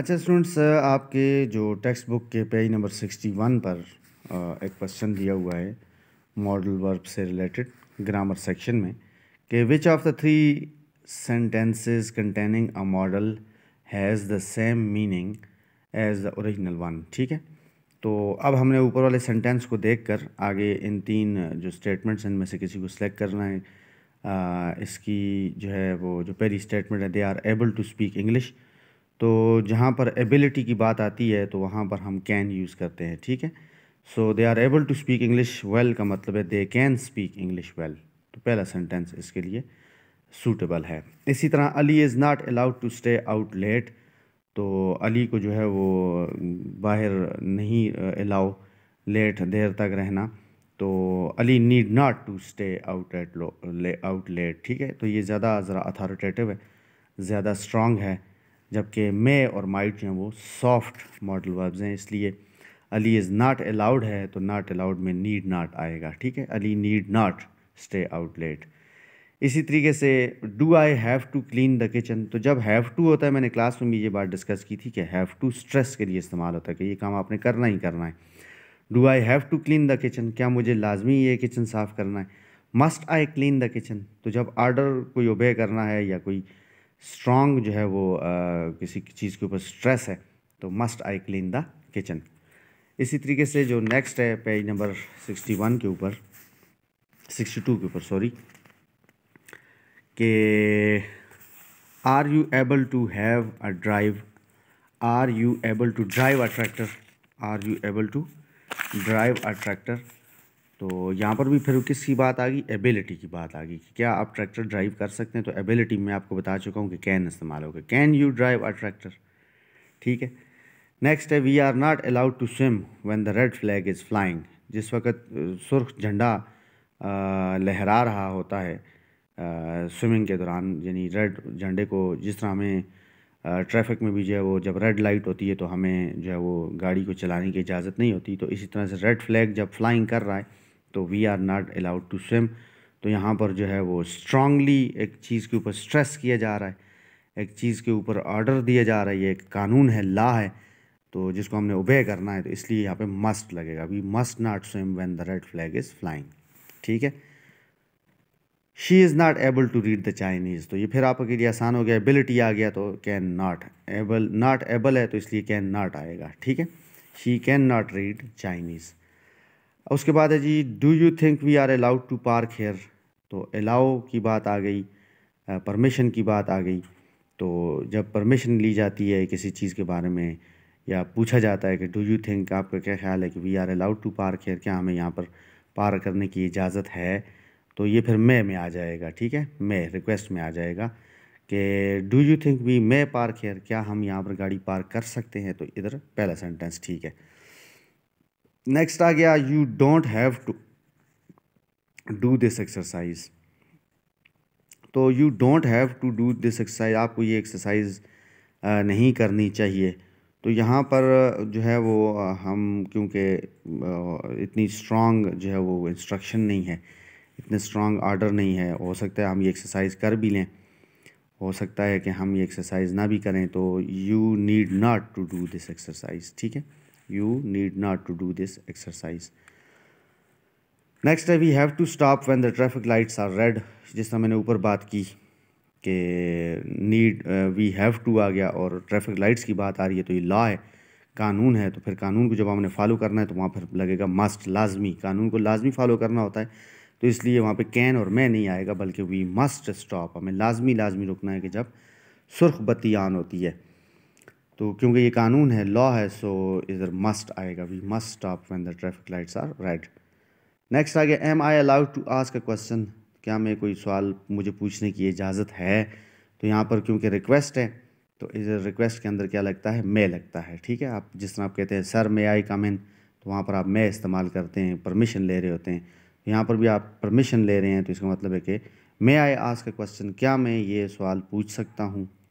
अच्छा स्टूडेंट्स आपके जो टेक्स्ट बुक के पेज नंबर सिक्सटी वन पर एक क्वेश्चन दिया हुआ है मॉडल वर्ब से रिलेटेड ग्रामर सेक्शन में कि which of the three sentences containing a modal has the same meaning as the original one ठीक है तो अब हमने ऊपर वाले सेंटेंस को देखकर आगे इन तीन जो स्टेटमेंट्स इनमें से किसी को सिलेक्ट करना है आ, इसकी जो है वो जो पहली स्टेटमेंट है they are able to speak English तो जहाँ पर एबिलिटी की बात आती है तो वहाँ पर हम कैन यूज़ करते हैं ठीक है so they are able to speak English well का मतलब है they can speak English well तो पहला सेंटेंस इसके लिए सूटेबल है इसी तरह Ali is not allowed to stay out late तो अली को जो है वो बाहर नहीं अलाउ लेट देर तक रहना तो Ali need not to stay out at out late ठीक है तो ये ज़्यादा ज़रा अथॉरिटेटिव है ज़्यादा स्ट्रॉन्ग है जबकि मे और माइट जो हैं वो सॉफ्ट मॉडल वर्ब्स हैं इसलिए अली इज़ नाट अलाउड है तो नाट अलाउड में नीड नाट आएगा ठीक है Ali need not stay out late इसी तरीके से do I have to clean the kitchen तो जब हैव टू होता है मैंने क्लास में भी ये बात डिस्कस की थी कि हैव टू स्ट्रेस के लिए इस्तेमाल होता है कि ये काम आपने करना ही करना है do I have to clean the kitchen क्या मुझे लाजमी ये किचन साफ़ करना है must I clean the kitchen तो जब आर्डर कोई ओबे करना है या कोई स्ट्रॉन्ग जो है वो किसी चीज़ के ऊपर स्ट्रेस है तो must I clean the kitchen इसी तरीके से जो नेक्स्ट है पेज नंबर सिक्सटी वन के ऊपर सिक्सटी टू के ऊपर सॉरी के are you able to have a drive are you able to drive a tractor are you able to drive a tractor तो यहाँ पर भी फिर किसकी बात आ गई एबिलिटी की बात आ गई कि क्या आप ट्रैक्टर ड्राइव कर सकते हैं तो एबिलिटी मैं आपको बता चुका हूँ कि कैन इस्तेमाल होगा can you drive a tractor ठीक है नेक्स्ट है we are not allowed to swim when the red flag is flying जिस वक्त सुर्ख झंडा लहरा रहा होता है स्विमिंग के दौरान यानी रेड झंडे को जिस तरह हमें ट्रैफिक में भी जो है वो जब रेड लाइट होती है तो हमें जो है वो गाड़ी को चलाने की इजाज़त नहीं होती तो इसी तरह से रेड फ्लैग जब फ्लाइंग कर रहा है तो we are not allowed to swim तो यहाँ पर जो है वो स्ट्रांगली एक चीज़ के ऊपर स्ट्रेस किया जा रहा है एक चीज़ के ऊपर ऑर्डर दिया जा रहा है ये एक कानून है ला है तो जिसको हमने ओबे करना है तो इसलिए यहाँ पे मस्ट लगेगा we must not swim when the red flag is flying ठीक है she is not able to read the Chinese तो ये फिर आपके लिए आसान हो गया एबिलिटी आ गया तो can not able not able है तो इसलिए कैन नाट आएगा ठीक है she can not read Chinese उसके बाद है G do you think we are allowed to park here तो अलाउ की बात आ गई परमिशन की बात आ गई तो जब परमिशन ली जाती है किसी चीज़ के बारे में या पूछा जाता है कि डू यू थिंक आपका क्या ख्याल है कि we are allowed to park here क्या हमें यहाँ पर पार करने की इजाज़त है तो ये फिर मे में आ जाएगा ठीक है मे रिक्वेस्ट में आ जाएगा कि do you think we may park here क्या हम यहाँ पर गाड़ी पार्क कर सकते हैं तो इधर पहला सेंटेंस ठीक है नेक्स्ट आ गया you don't have to do this exercise तो you don't have to do this exercise आपको ये एक्सरसाइज नहीं करनी चाहिए तो यहाँ पर जो है वो हम क्योंकि इतनी स्ट्रॉन्ग जो है वो इंस्ट्रक्शन नहीं है इतने स्ट्रॉन्ग आर्डर नहीं है हो सकता है हम ये एक्सरसाइज कर भी लें हो सकता है कि हम ये एक्सरसाइज ना भी करें तो you need not to do this exercise ठीक है you need not to do this exercise next है we have to stop when the traffic lights are red जिस तरह मैंने ऊपर बात की कि नीड वी हैव टू आ गया और ट्रैफिक लाइट्स की बात आ रही है तो ये लॉ है कानून है तो फिर कानून को जब हमने फॉलो करना है तो वहाँ पर लगेगा मस्ट लाजमी कानून को लाजमी फॉलो करना होता है तो इसलिए वहाँ पे कैन और मैं नहीं आएगा बल्कि वी मस्ट स्टॉप हमें लाजमी लाजमी रुकना है कि जब सुर्ख बत्ती ऑन होती है तो क्योंकि ये कानून है लॉ है सो इधर मस्ट आएगा we must stop when the traffic lights are red next आ गया am I allowed to ask a question क्या मैं कोई सवाल मुझे पूछने की इजाज़त है तो यहाँ पर क्योंकि रिक्वेस्ट है तो इधर रिक्वेस्ट के अंदर क्या लगता है मे लगता है ठीक है आप जिस तरह आप कहते हैं सर मे आई कम इन तो वहाँ पर आप मे इस्तेमाल करते हैं परमिशन ले रहे होते हैं तो यहाँ पर भी आप परमिशन ले रहे हैं तो इसका मतलब है कि मे आई आज का क्वेश्चन क्या मैं ये सवाल पूछ सकता हूँ